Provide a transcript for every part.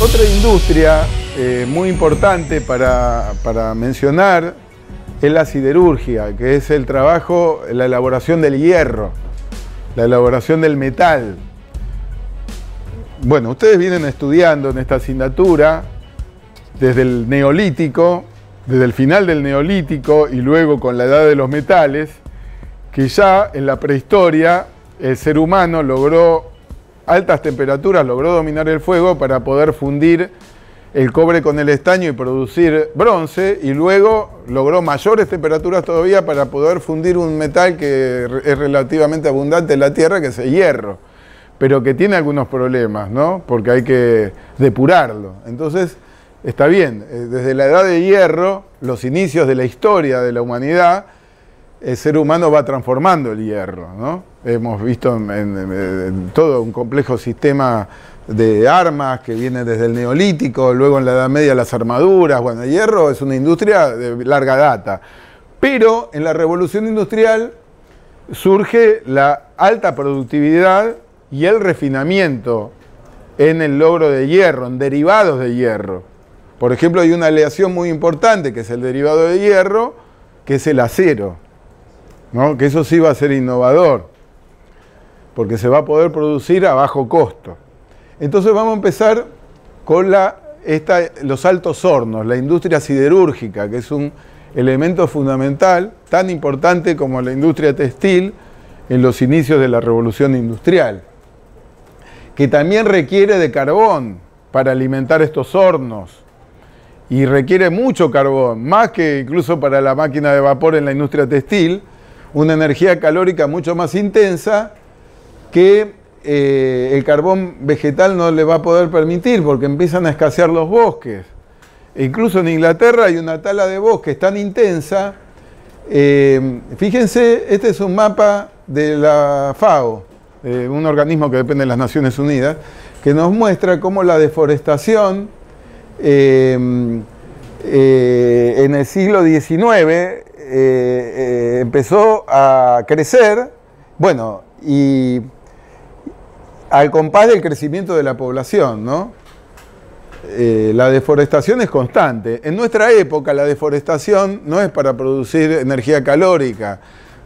otra industria eh, muy importante para, mencionar es la siderurgia, que es el trabajo, la elaboración del hierro, la elaboración del metal. Bueno, ustedes vienen estudiando en esta asignatura desde el neolítico, desde el final del neolítico y luego con la edad de los metales, que ya en la prehistoria el ser humano logró altas temperaturas logró dominar el fuego para poder fundir el cobre con el estaño y producir bronce y luego logró mayores temperaturas todavía para poder fundir un metal que es relativamente abundante en la Tierra, que es el hierro, pero que tiene algunos problemas, ¿no? Porque hay que depurarlo. Entonces, está bien, eh, desde la edad de hierro, los inicios de la historia de la humanidad, el ser humano va transformando el hierro, ¿no? Hemos visto en todo un complejo sistema de armas que viene desde el neolítico, luego en la Edad Media las armaduras, bueno, el hierro es una industria de larga data. Pero en la revolución industrial surge la alta productividad y el refinamiento en el logro de hierro, en derivados de hierro. Por ejemplo, hay una aleación muy importante que es el derivado de hierro, que es el acero que eso sí va a ser innovador, porque se va a poder producir a bajo costo. Entonces vamos a empezar con los altos hornos, la industria siderúrgica, que es un elemento fundamental, tan importante como la industria textil en los inicios de la revolución industrial, que también requiere de carbón para alimentar estos hornos y requiere mucho carbón, más que incluso para la máquina de vapor en la industria textil, una energía calórica mucho más intensa que eh, el carbón vegetal no le va a poder permitir porque empiezan a escasear los bosques. incluso en Inglaterra hay una tala de bosques tan intensa. Eh, fíjense, este es un mapa de la FAO, un organismo que depende de las Naciones Unidas, que nos muestra cómo la deforestación eh, en el siglo XIX eh, empezó a crecer, bueno, y al compás del crecimiento de la población, ¿no? Eh, la deforestación es constante. En nuestra época la deforestación no es para producir energía calórica,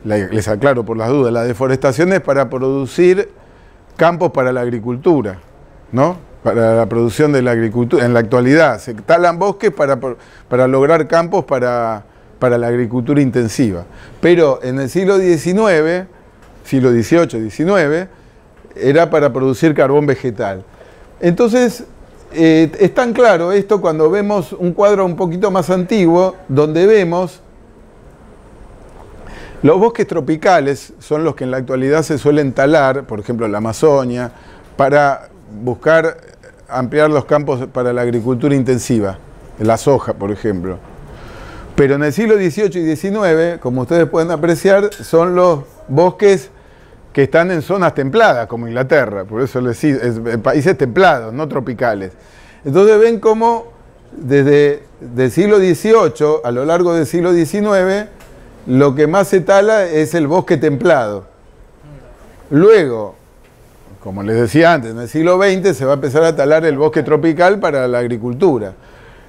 les aclaro por las dudas, la deforestación es para producir campos para la agricultura, ¿no? Para la producción de la agricultura. En la actualidad se talan bosques para, para lograr campos para para la agricultura intensiva. Pero en el siglo XIX, siglo XVIII, XIX, era para producir carbón vegetal. Entonces, eh, es tan claro esto cuando vemos un cuadro un poquito más antiguo, donde vemos los bosques tropicales, son los que en la actualidad se suelen talar, por ejemplo la Amazonia, para buscar ampliar los campos para la agricultura intensiva, la soja, por ejemplo. Pero en el siglo XVIII y XIX, como ustedes pueden apreciar, son los bosques que están en zonas templadas, como Inglaterra, por eso les es, eh, países templados, no tropicales. Entonces ven cómo desde el siglo XVIII a lo largo del siglo XIX, lo que más se tala es el bosque templado. Luego, como les decía antes, en el siglo XX se va a empezar a talar el bosque tropical para la agricultura.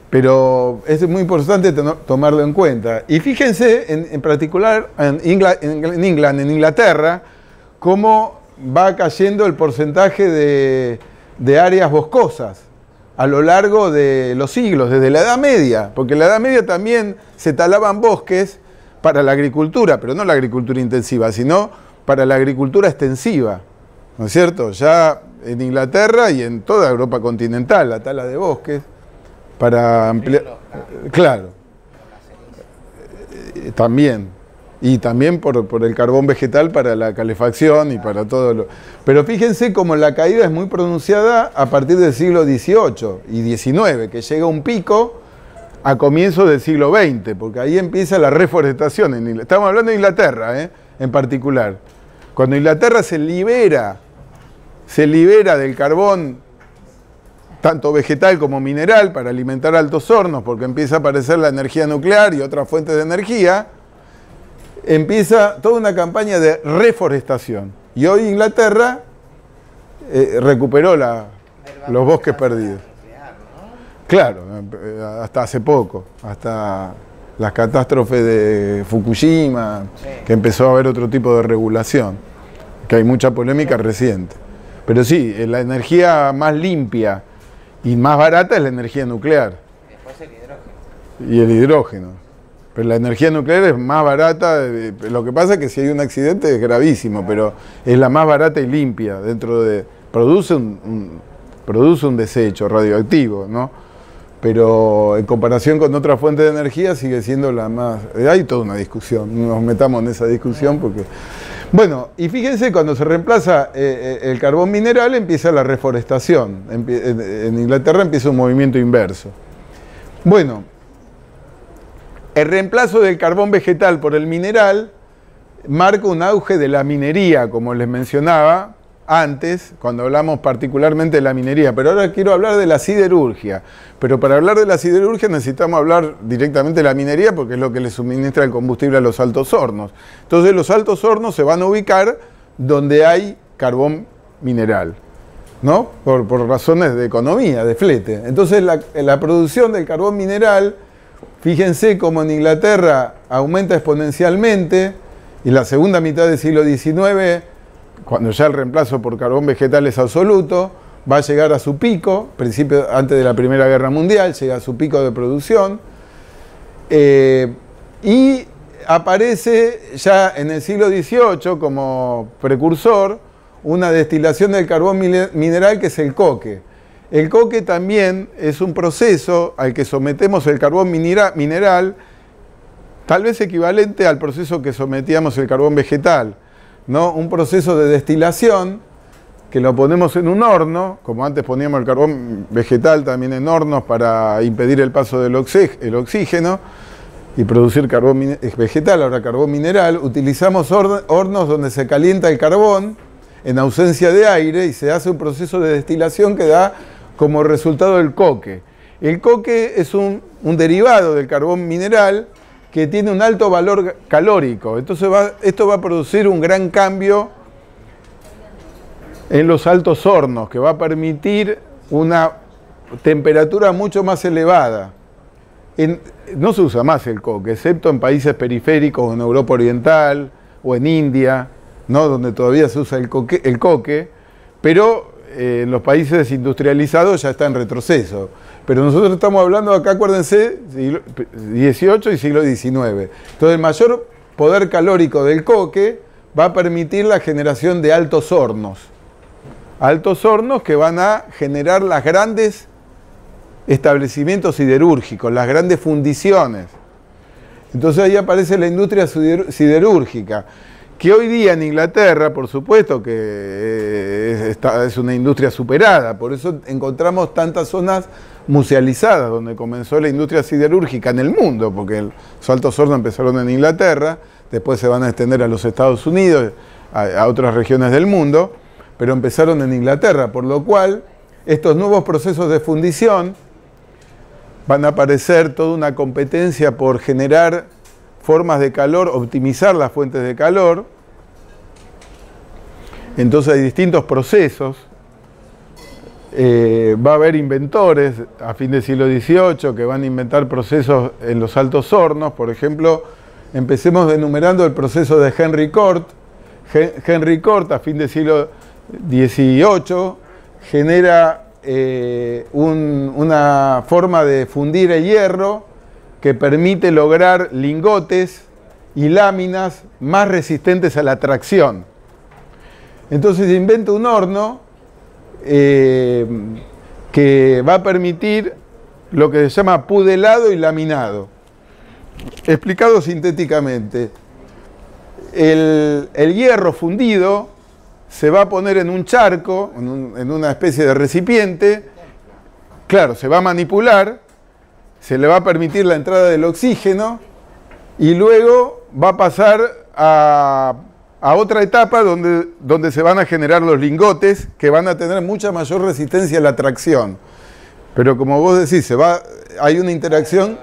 Pero es muy importante tomarlo en cuenta. Y fíjense, en, particular en, England, en Inglaterra, cómo va cayendo el porcentaje de, de áreas boscosas a lo largo de los siglos, desde la Edad Media, porque en la Edad Media también se talaban bosques para la agricultura, pero no la agricultura intensiva, sino para la agricultura extensiva, ¿no es cierto? Ya en Inglaterra y en toda Europa continental, la tala de bosques para ampliar. Claro. Eh, también. Y también por, el carbón vegetal para la calefacción y para todo lo. Pero fíjense cómo la caída es muy pronunciada a partir del siglo XVIII y XIX, que llega un pico a comienzos del siglo XX, porque ahí empieza la reforestación. Estamos hablando de Inglaterra, ¿eh? en particular. Cuando Inglaterra se libera, se libera del carbón tanto vegetal como mineral, para alimentar altos hornos, porque empieza a aparecer la energía nuclear y otras fuentes de energía, empieza toda una campaña de reforestación. Y hoy Inglaterra eh, recuperó la, los bosques perdidos. Claro, eh, hasta hace poco, hasta las catástrofes de Fukushima, que empezó a haber otro tipo de regulación, que hay mucha polémica reciente. Pero sí, eh, la energía más limpia y más barata es la energía nuclear. Y después el hidrógeno. Y el hidrógeno. Pero la energía nuclear es más barata. Eh, lo que pasa es que si hay un accidente es gravísimo, pero es la más barata y limpia dentro de. Produce un, produce un desecho radioactivo, ¿no? Pero en comparación con otras fuentes de energía sigue siendo la más. Hay toda una discusión. no Nos metamos en esa discusión porque. Bueno, y fíjense, cuando se reemplaza eh, eh, el carbón mineral empieza la reforestación. En, Inglaterra empieza un movimiento inverso. Bueno, el reemplazo del carbón vegetal por el mineral marca un auge de la minería, como les mencionaba, antes, cuando hablamos particularmente de la minería, pero ahora quiero hablar de la siderurgia. Pero para hablar de la siderurgia necesitamos hablar directamente de la minería porque es lo que le suministra el combustible a los altos hornos. Entonces los altos hornos se van a ubicar donde hay carbón mineral, ¿no? Por, razones de economía, de flete. Entonces la, la producción del carbón mineral, fíjense cómo en Inglaterra aumenta exponencialmente y la segunda mitad del siglo XIX cuando ya el reemplazo por carbón vegetal es absoluto, va a llegar a su pico, principio, antes de la Primera Guerra Mundial, llega a su pico de producción, eh, y aparece ya en el siglo XVIII como precursor una destilación del carbón mineral que es el coque. El coque también es un proceso al que sometemos el carbón mineral, tal vez equivalente al proceso que sometíamos el carbón vegetal un proceso de destilación que lo ponemos en un horno, como antes poníamos el carbón vegetal también en hornos para impedir el paso del oxígeno y producir carbón vegetal, ahora carbón mineral, utilizamos hornos donde se calienta el carbón en ausencia de aire y se hace un proceso de destilación que da como resultado el coque. El coque es un derivado del carbón mineral que tiene un alto valor calórico. Entonces esto va a producir un gran cambio en los altos hornos, que va a permitir una temperatura mucho más elevada. no se usa más el coque, excepto en países periféricos, en Europa Oriental o en India, ¿no? donde todavía se usa el coque, pero eh, en los países industrializados ya está en retroceso. Pero nosotros estamos hablando acá, acuérdense, siglo XVIII y siglo XIX. Entonces el mayor poder calórico del coque va a permitir la generación de altos hornos. Altos hornos que van a generar las grandes establecimientos siderúrgicos, las grandes fundiciones. Entonces ahí aparece la industria siderúrgica, que hoy día en Inglaterra, por supuesto que eh, es una industria superada, por eso encontramos tantas zonas musealizadas, donde comenzó la industria siderúrgica en el mundo, porque los altos hornos empezaron en Inglaterra, después se van a extender a los Estados Unidos, a, a otras regiones del mundo, pero empezaron en Inglaterra, por lo cual estos nuevos procesos de fundición van a aparecer toda una competencia por generar formas de calor, optimizar las fuentes de calor. Entonces hay distintos procesos eh, va a haber inventores a fin del siglo XVIII que van a inventar procesos en los altos hornos, por ejemplo, empecemos enumerando el proceso de Henry Cort. Henry Cort a fin del siglo XVIII genera eh, una forma de fundir el hierro que permite lograr lingotes y láminas más resistentes a la tracción. Entonces inventa un horno eh, que va a permitir lo que se llama pudelado y laminado. Explicado sintéticamente, el, hierro fundido se va a poner en un charco, en una especie de recipiente, claro, se va a manipular, se le va a permitir la entrada del oxígeno y luego va a pasar a a otra etapa donde, donde se van a generar los lingotes que van a tener mucha mayor resistencia a la tracción. Pero como vos decís, se va, hay una interacción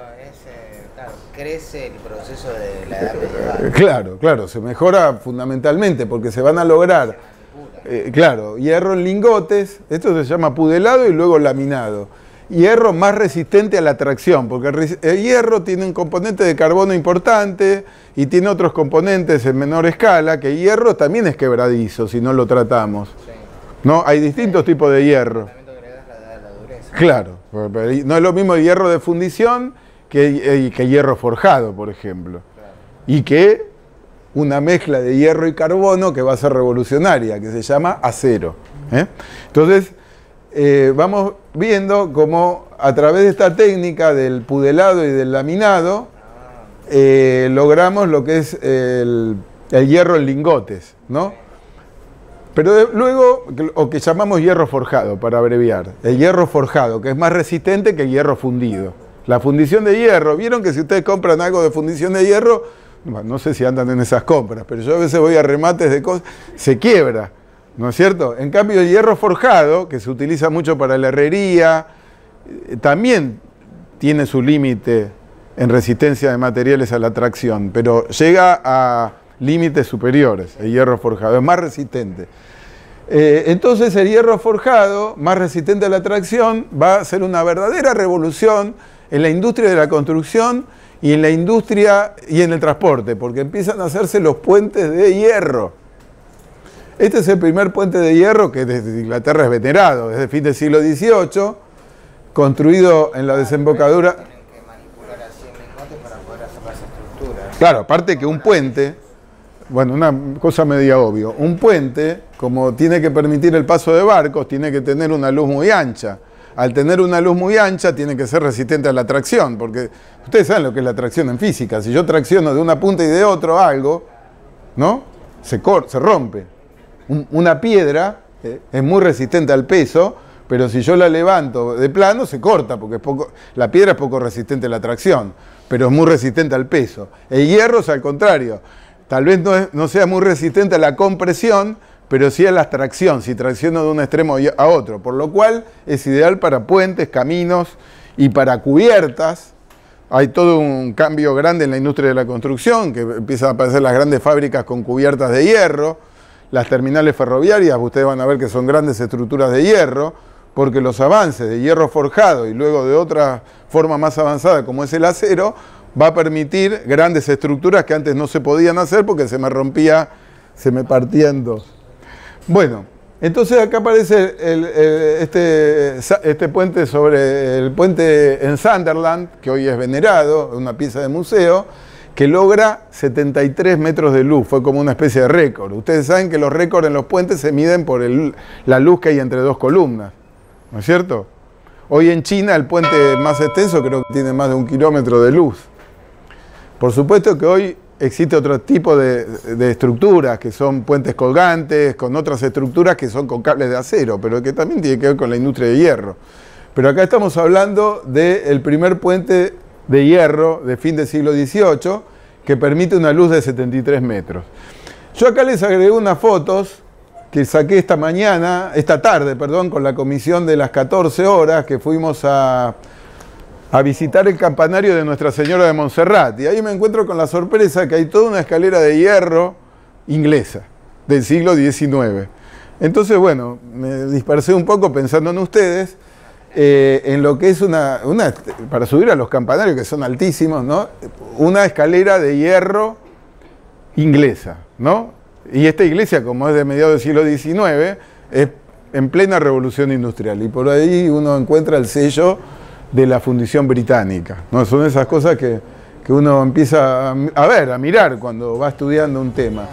crece el proceso de la eh, Claro, claro, se mejora fundamentalmente porque se van a lograr, eh, claro, hierro en lingotes, esto se llama pudelado y luego laminado hierro más resistente a la tracción, porque el hierro tiene un componente de carbono importante y tiene otros componentes en menor escala, que hierro también es quebradizo si no lo tratamos. ¿No? Hay distintos tipos de hierro. Claro, no es lo mismo el hierro de fundición que, eh, hierro forjado, por ejemplo. Y que una mezcla de hierro y carbono que va a ser revolucionaria, que se llama acero. ¿eh? Entonces, eh, vamos viendo cómo a través de esta técnica del pudelado y del laminado eh, logramos lo que es el, hierro en lingotes, ¿no? Pero luego, o que llamamos hierro forjado, para abreviar, el hierro forjado, que es más resistente que el hierro fundido. La fundición de hierro, vieron que si ustedes compran algo de fundición de hierro, no sé si andan en esas compras, pero yo a veces voy a remates de cosas, se quiebra. ¿No es cierto? En cambio, el hierro forjado, que se utiliza mucho para la herrería, eh, también tiene su límite en resistencia de materiales a la tracción, pero llega a límites superiores, el hierro forjado, es más resistente. Eh, entonces el hierro forjado, más resistente a la tracción, va a ser una verdadera revolución en la industria de la construcción y en la industria y en el transporte, porque empiezan a hacerse los puentes de hierro. Este es el primer puente de hierro que desde Inglaterra es venerado, desde fin del siglo XVIII, construido en la desembocadura. Claro, aparte que un puente, bueno, una cosa media obvio, un puente, como tiene que permitir el paso de barcos, tiene que tener una luz muy ancha. Al tener una luz muy ancha, tiene que ser resistente a la tracción, porque ustedes saben lo que es la tracción en física. Si yo tracciono de una punta y de otro algo, ¿no? Se, se rompe una piedra eh, es muy resistente al peso, pero si yo la levanto de plano se corta, porque la piedra es poco resistente a la tracción, pero es muy resistente al peso. El hierro es al contrario, tal vez no, sea muy resistente a la compresión, pero sí a la tracción, si tracciono de un extremo a otro, por lo cual es ideal para puentes, caminos y para cubiertas. Hay todo un cambio grande en la industria de la construcción, que empiezan a aparecer las grandes fábricas con cubiertas de hierro, las terminales ferroviarias, ustedes van a ver que son grandes estructuras de hierro, porque los avances de hierro forjado y luego de otra forma más avanzada como es el acero, va a permitir grandes estructuras que antes no se podían hacer porque se me rompía, se me partían dos. Bueno, entonces acá aparece este, este puente sobre el puente en Sunderland, que hoy es venerado, una pieza de museo, que logra 73 metros de luz. Fue como una especie de récord. Ustedes saben que los récords en los puentes se miden por la luz que hay entre dos columnas, ¿no es cierto? Hoy en China el puente más extenso creo que tiene más de un kilómetro de luz. Por supuesto que hoy existe otro tipo de, estructuras que son puentes colgantes, con otras estructuras que son con cables de acero, pero que también tiene que ver con la industria de hierro. Pero acá estamos hablando del primer puente de hierro de fin del siglo XVIII que permite una luz de 73 metros. Yo acá les agregué unas fotos que saqué esta mañana, esta tarde, perdón, con la comisión de las 14 horas que fuimos a, a visitar el campanario de Nuestra Señora de Montserrat. Y ahí me encuentro con la sorpresa que hay toda una escalera de hierro inglesa del siglo XIX. Entonces, bueno, me dispersé un poco pensando en ustedes. Eh, en lo que es una, para subir a los campanarios que son altísimos, ¿no? Una escalera de hierro inglesa, ¿no? Y esta iglesia, como es de mediados del siglo XIX, es en plena revolución industrial y por ahí uno encuentra el sello de la fundición británica, ¿no? Son esas cosas que, uno empieza a, ver, a mirar cuando va estudiando un tema.